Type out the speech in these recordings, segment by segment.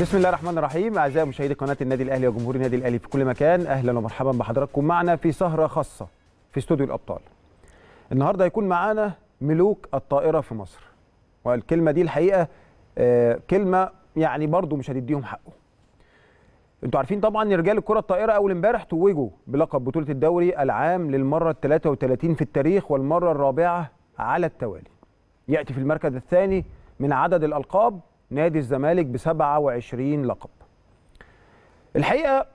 بسم الله الرحمن الرحيم اعزائي مشاهدي قناه النادي الاهلي وجمهور النادي الاهلي في كل مكان اهلا ومرحبا بحضراتكم معنا في سهره خاصه في استوديو الابطال النهارده هيكون معانا ملوك الطائره في مصر والكلمه دي الحقيقه آه، كلمه يعني برضو مش هتديهم حقه انتوا عارفين طبعا رجال الكره الطائره اول امبارح توجوا بلقب بطوله الدوري العام للمره ال 33 في التاريخ والمره الرابعه على التوالي ياتي في المركز الثاني من عدد الالقاب نادي الزمالك ب 27 لقب. الحقيقه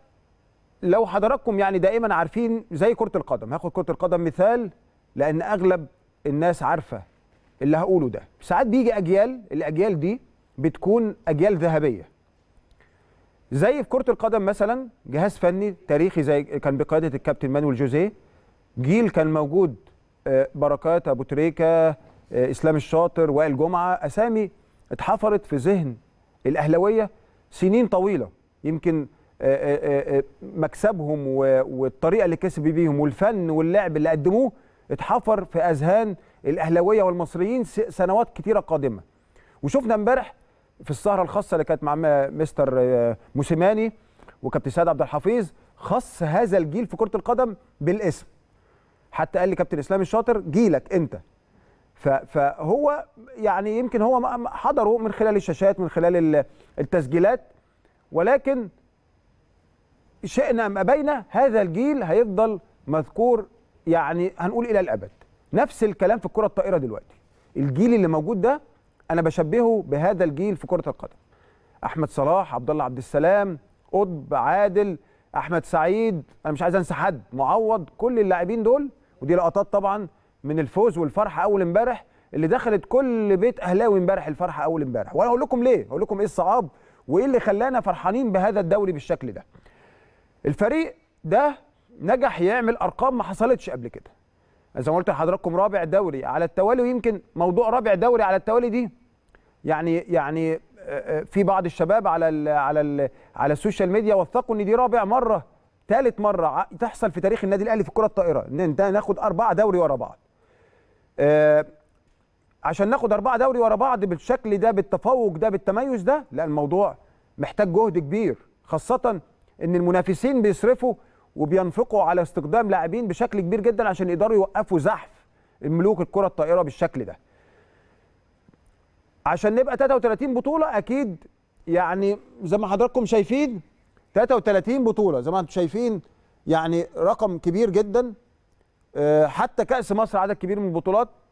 لو حضراتكم يعني دائما عارفين زي كره القدم هاخد كره القدم مثال لان اغلب الناس عارفه اللي هقوله ده ساعات بيجي اجيال الاجيال دي بتكون اجيال ذهبيه زي في كره القدم مثلا جهاز فني تاريخي زي كان بقياده الكابتن مانويل جوزيه جيل كان موجود آه، بركات ابو تريكه آه، اسلام الشاطر وائل جمعه اسامي اتحفرت في ذهن الاهلاويه سنين طويله يمكن آه، آه، آه، مكسبهم والطريقه اللي كسب بيهم والفن واللعب اللي قدموه اتحفر في اذهان الاهلاويه والمصريين سنوات كثيره قادمه وشفنا امبارح في السهره الخاصه اللي كانت مع مستر موسيماني وكابتن سيد عبد الحفيظ خص هذا الجيل في كره القدم بالاسم حتى قال لي كابتن اسلام الشاطر جيلك انت فهو يعني يمكن هو حضره من خلال الشاشات من خلال التسجيلات ولكن شئنا ام ابينا هذا الجيل هيفضل مذكور يعني هنقول الى الابد نفس الكلام في الكره الطائره دلوقتي الجيل اللي موجود ده انا بشبهه بهذا الجيل في كره القدم احمد صلاح عبد الله عبد السلام قطب عادل احمد سعيد انا مش عايز انسى حد معوض كل اللاعبين دول ودي لقطات طبعا من الفوز والفرحه اول امبارح اللي دخلت كل بيت اهلاوي امبارح الفرحه اول امبارح وانا اقول لكم ليه اقول لكم ايه الصعاب وايه اللي خلانا فرحانين بهذا الدوري بالشكل ده الفريق ده نجح يعمل ارقام ما حصلتش قبل كده زي ما قلت لحضراتكم رابع دوري على التوالي ويمكن موضوع رابع دوري على التوالي دي يعني يعني آه، آه، في بعض الشباب على الـ على الـ على السوشيال ميديا وثقوا ان دي رابع مره ثالث مره تحصل في تاريخ النادي الاهلي في الكره الطائره ان ناخد اربعه دوري ورا بعض آه، عشان ناخد أربعة دوري ورا بعض بالشكل ده بالتفوق ده بالتميز ده لا الموضوع محتاج جهد كبير خاصة إن المنافسين بيصرفوا وبينفقوا على استقدام لاعبين بشكل كبير جدا عشان يقدروا يوقفوا زحف الملوك الكرة الطائرة بالشكل ده عشان نبقى 33 بطولة أكيد يعني زي ما حضراتكم شايفين 33 بطولة زي ما انتم شايفين يعني رقم كبير جدا حتى كاس مصر عدد كبير من البطولات